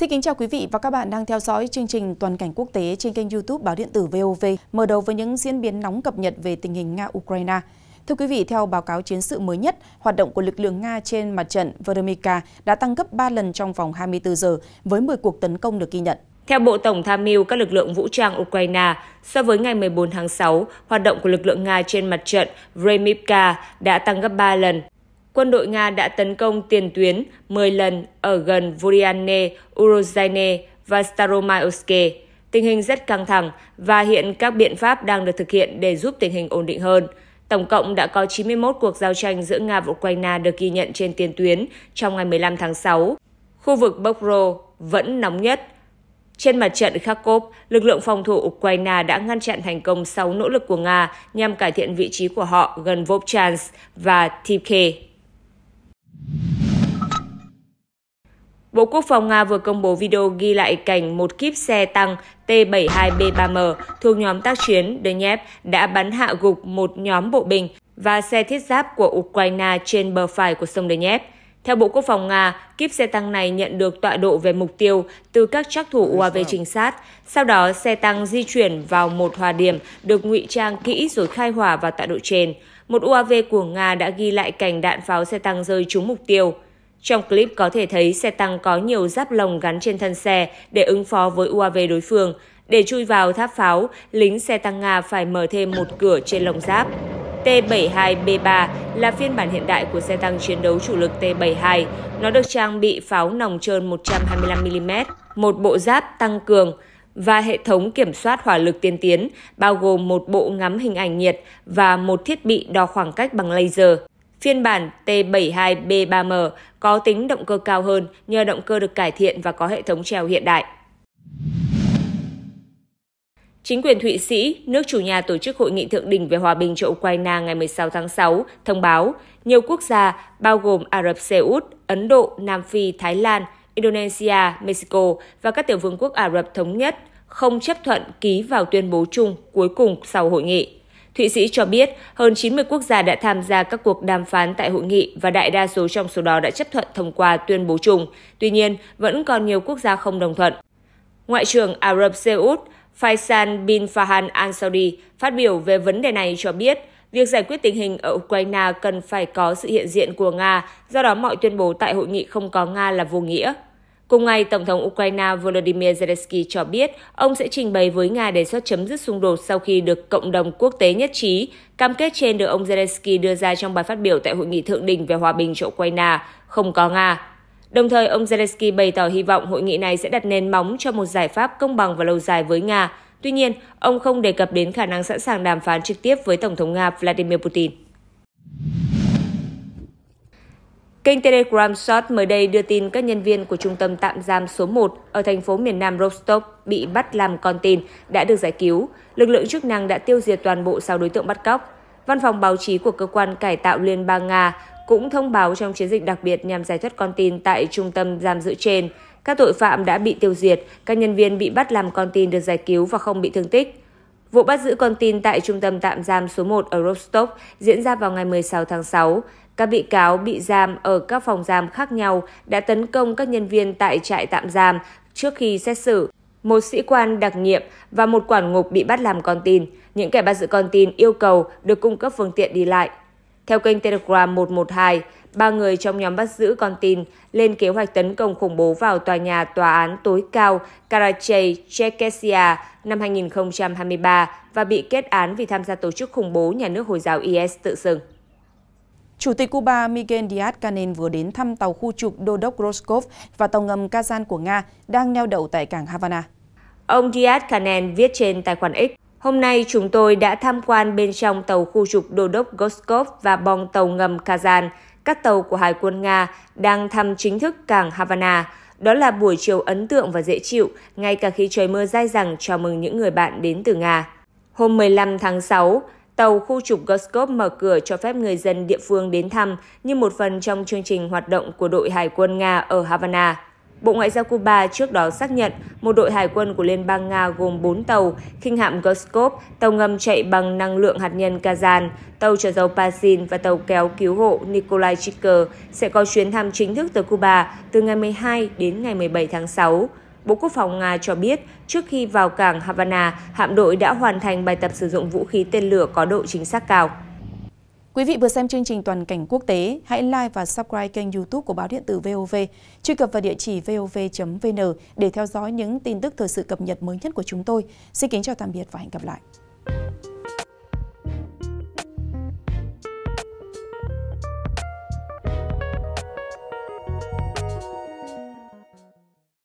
Xin kính chào quý vị và các bạn đang theo dõi chương trình Toàn cảnh quốc tế trên kênh YouTube Báo điện tử VOV. Mở đầu với những diễn biến nóng cập nhật về tình hình Nga-Ukraine. Thưa quý vị, theo báo cáo chiến sự mới nhất, hoạt động của lực lượng Nga trên mặt trận Vermika đã tăng gấp 3 lần trong vòng 24 giờ, với 10 cuộc tấn công được ghi nhận. Theo Bộ Tổng tham mưu các lực lượng vũ trang Ukraine, so với ngày 14 tháng 6, hoạt động của lực lượng Nga trên mặt trận Vremivka đã tăng gấp 3 lần quân đội Nga đã tấn công tiền tuyến 10 lần ở gần Voryane, Urozhaine và Staromayoske. Tình hình rất căng thẳng và hiện các biện pháp đang được thực hiện để giúp tình hình ổn định hơn. Tổng cộng đã có 91 cuộc giao tranh giữa Nga và Ukraine được ghi nhận trên tiền tuyến trong ngày 15 tháng 6. Khu vực Bokro vẫn nóng nhất. Trên mặt trận Kharkov, lực lượng phòng thủ Ukraine đã ngăn chặn thành công 6 nỗ lực của Nga nhằm cải thiện vị trí của họ gần Vovchansk và Tipke. Bộ Quốc phòng Nga vừa công bố video ghi lại cảnh một kíp xe tăng T-72B3M thuộc nhóm tác chiến Donetsk đã bắn hạ gục một nhóm bộ binh và xe thiết giáp của Ukraine trên bờ phải của sông Donetsk. Theo Bộ Quốc phòng Nga, kíp xe tăng này nhận được tọa độ về mục tiêu từ các trắc thủ UAV trinh sát. Sau đó, xe tăng di chuyển vào một hòa điểm được ngụy trang kỹ rồi khai hỏa vào tọa độ trên. Một UAV của Nga đã ghi lại cảnh đạn pháo xe tăng rơi trúng mục tiêu. Trong clip có thể thấy xe tăng có nhiều giáp lồng gắn trên thân xe để ứng phó với UAV đối phương. Để chui vào tháp pháo, lính xe tăng Nga phải mở thêm một cửa trên lồng giáp. T-72B3 là phiên bản hiện đại của xe tăng chiến đấu chủ lực T-72. Nó được trang bị pháo nòng trơn 125mm, một bộ giáp tăng cường và hệ thống kiểm soát hỏa lực tiên tiến, bao gồm một bộ ngắm hình ảnh nhiệt và một thiết bị đo khoảng cách bằng laser. Phiên bản T72B3M có tính động cơ cao hơn nhờ động cơ được cải thiện và có hệ thống treo hiện đại. Chính quyền Thụy Sĩ, nước chủ nhà tổ chức hội nghị thượng đỉnh về hòa bình cho Ukraine ngày 16 tháng 6, thông báo nhiều quốc gia bao gồm Ả Rập Xê Út, Ấn Độ, Nam Phi, Thái Lan, Indonesia, Mexico và các tiểu vương quốc Ả Rập Thống Nhất không chấp thuận ký vào tuyên bố chung cuối cùng sau hội nghị. Thụy Sĩ cho biết hơn 90 quốc gia đã tham gia các cuộc đàm phán tại hội nghị và đại đa số trong số đó đã chấp thuận thông qua tuyên bố chung. Tuy nhiên, vẫn còn nhiều quốc gia không đồng thuận. Ngoại trưởng Ả Rập Xê Út Faisal bin Farhan Al Saudi phát biểu về vấn đề này cho biết việc giải quyết tình hình ở Ukraine cần phải có sự hiện diện của Nga, do đó mọi tuyên bố tại hội nghị không có Nga là vô nghĩa. Cùng ngày, Tổng thống Ukraine Volodymyr Zelensky cho biết ông sẽ trình bày với Nga đề xuất chấm dứt xung đột sau khi được cộng đồng quốc tế nhất trí. Cam kết trên được ông Zelensky đưa ra trong bài phát biểu tại Hội nghị Thượng đỉnh về Hòa bình cho Ukraine, không có Nga. Đồng thời, ông Zelensky bày tỏ hy vọng hội nghị này sẽ đặt nền móng cho một giải pháp công bằng và lâu dài với Nga. Tuy nhiên, ông không đề cập đến khả năng sẵn sàng đàm phán trực tiếp với Tổng thống Nga Vladimir Putin. Kênh Telegram Short mới đây đưa tin các nhân viên của trung tâm tạm giam số 1 ở thành phố miền Nam Rostov bị bắt làm con tin đã được giải cứu. Lực lượng chức năng đã tiêu diệt toàn bộ 6 đối tượng bắt cóc. Văn phòng báo chí của cơ quan cải tạo Liên bang Nga cũng thông báo trong chiến dịch đặc biệt nhằm giải thoát con tin tại trung tâm giam giữ trên. Các tội phạm đã bị tiêu diệt, các nhân viên bị bắt làm con tin được giải cứu và không bị thương tích. Vụ bắt giữ con tin tại trung tâm tạm giam số 1 ở Rostov diễn ra vào ngày 16 tháng 6. Các bị cáo bị giam ở các phòng giam khác nhau đã tấn công các nhân viên tại trại tạm giam trước khi xét xử. Một sĩ quan đặc nhiệm và một quản ngục bị bắt làm con tin. Những kẻ bắt giữ con tin yêu cầu được cung cấp phương tiện đi lại. Theo kênh Telegram 112, ba người trong nhóm bắt giữ con tin lên kế hoạch tấn công khủng bố vào tòa nhà tòa án tối cao Karachay, Chekessia năm 2023 và bị kết án vì tham gia tổ chức khủng bố nhà nước Hồi giáo IS tự xưng. Chủ tịch Cuba Miguel Díaz-Canel vừa đến thăm tàu khu trục đô đốc Roscov và tàu ngầm Kazan của Nga đang neo đậu tại cảng Havana. Ông Díaz-Canel viết trên tài khoản X, Hôm nay chúng tôi đã tham quan bên trong tàu khu trục đô đốc Goskov và bong tàu ngầm Kazan. Các tàu của Hải quân Nga đang thăm chính thức cảng Havana. Đó là buổi chiều ấn tượng và dễ chịu, ngay cả khi trời mưa dai dẳng chào mừng những người bạn đến từ Nga. Hôm 15 tháng 6, tàu khu trục Goskop mở cửa cho phép người dân địa phương đến thăm như một phần trong chương trình hoạt động của đội Hải quân Nga ở Havana. Bộ Ngoại giao Cuba trước đó xác nhận một đội hải quân của Liên bang Nga gồm 4 tàu, khinh hạm Goskop, tàu ngầm chạy bằng năng lượng hạt nhân Kazan, tàu chở dầu Pazin và tàu kéo cứu hộ Nikolai Chiker sẽ có chuyến thăm chính thức tới Cuba từ ngày 12 đến ngày 17 tháng 6. Bộ Quốc phòng Nga cho biết, trước khi vào cảng Havana, hạm đội đã hoàn thành bài tập sử dụng vũ khí tên lửa có độ chính xác cao. Quý vị vừa xem chương trình Toàn cảnh quốc tế, hãy like và subscribe kênh YouTube của báo điện tử VOV, truy cập vào địa chỉ vov.vn để theo dõi những tin tức thời sự cập nhật mới nhất của chúng tôi. Xin kính chào tạm biệt và hẹn gặp lại.